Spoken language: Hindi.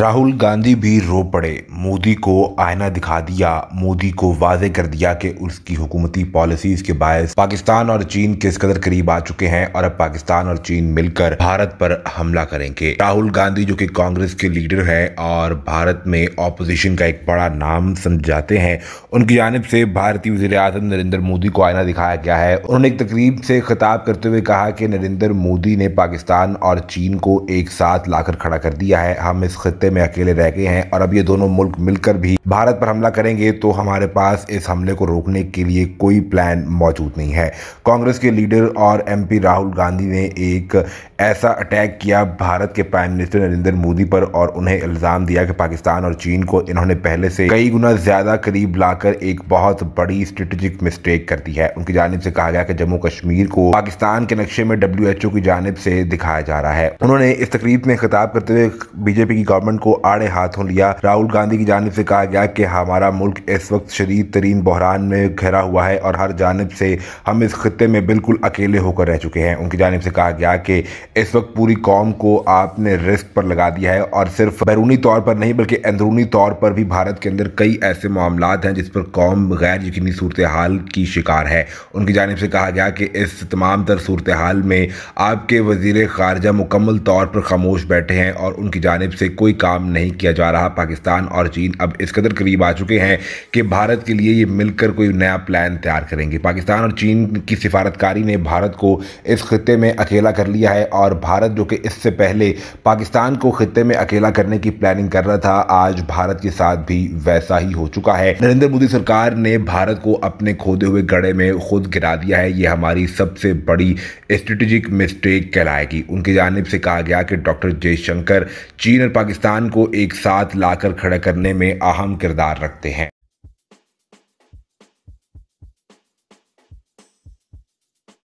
राहुल गांधी भी रो पड़े मोदी को आईना दिखा दिया मोदी को वाजे कर दिया कि उसकी हुकूमती पॉलिसीज के बायस पाकिस्तान और चीन किस कदर करीब आ चुके हैं और अब पाकिस्तान और चीन मिलकर भारत पर हमला करेंगे राहुल गांधी जो कि कांग्रेस के लीडर हैं और भारत में ऑपोजिशन का एक बड़ा नाम समझाते हैं उनकी जानब से भारतीय वजी अजम नरेंद्र मोदी को आईना दिखाया गया है उन्होंने एक तकरीब से खिताब करते हुए कहा कि नरेंद्र मोदी ने पाकिस्तान और चीन को एक साथ लाकर खड़ा कर दिया है हम इस खत्े में अकेले रह गए हैं और अब ये दोनों मुल्क मुल्क मिलकर भी भारत पर हमला करेंगे तो हमारे पास इस हमले को रोकने के लिए कोई प्लान मौजूद नहीं है कांग्रेस के लीडर और एमपी राहुल गांधी ने एक ऐसा अटैक किया भारत के प्राइम मिनिस्टर नरेंद्र मोदी पर और उन्हें इल्ज़ाम दिया कि पाकिस्तान और चीन को इन्होंने पहले से कई गुना ज़्यादा करीब लाकर एक बहुत बड़ी स्ट्रेटेजिक मिस्टेक कर दी है उनकी जानब से कहा गया कि जम्मू कश्मीर को पाकिस्तान के नक्शे में डब्ल्यू की जानब से दिखाया जा रहा है उन्होंने इस तकरीब में खिताब करते हुए बीजेपी की गवर्नमेंट को आड़े हाथों लिया राहुल गांधी की जानब से कहा गया कि हमारा मुल्क इस वक्त शदीद तरीन बहरान में घिरा हुआ है और हर जानब से हम इस खत्े में बिल्कुल अकेले होकर रह चुके हैं उनकी जानब से कहा गया कि इस वक्त पूरी कौम को आपने रिस्क पर लगा दिया है और सिर्फ बैरूनी तौर पर नहीं बल्कि अंदरूनी तौर पर भी भारत के अंदर कई ऐसे मामला हैं जिस पर कौम गैर यकीनी सूरत हाल की शिकार है उनकी जानब से कहा गया कि इस तमाम तर सूरत हाल में आपके वजीर खारजा मुकम्मल तौर पर खामोश बैठे हैं और उनकी जानब से कोई काम नहीं किया जा रहा पाकिस्तान और और चीन अब इस कदर करीब आ चुके हैं कि भारत के लिए ये मिलकर कोई नया प्लान तैयार करेंगे पाकिस्तान और चीन की सिफारतकारी ने भारत को इस खत्े में अकेला कर लिया है और भारत जो कि इससे पहले पाकिस्तान को खत्े में अकेला करने की प्लानिंग कर रहा था आज भारत के साथ भी वैसा ही हो चुका है नरेंद्र मोदी सरकार ने भारत को अपने खोदे हुए गड़े में खुद गिरा दिया है ये हमारी सबसे बड़ी स्ट्रेटेजिक मिस्टेक कहलाएगी उनकी जानब से कहा गया कि डॉक्टर जयशंकर चीन और पाकिस्तान को एक साथ लाकर खड़ा करने में अहम किरदार रखते हैं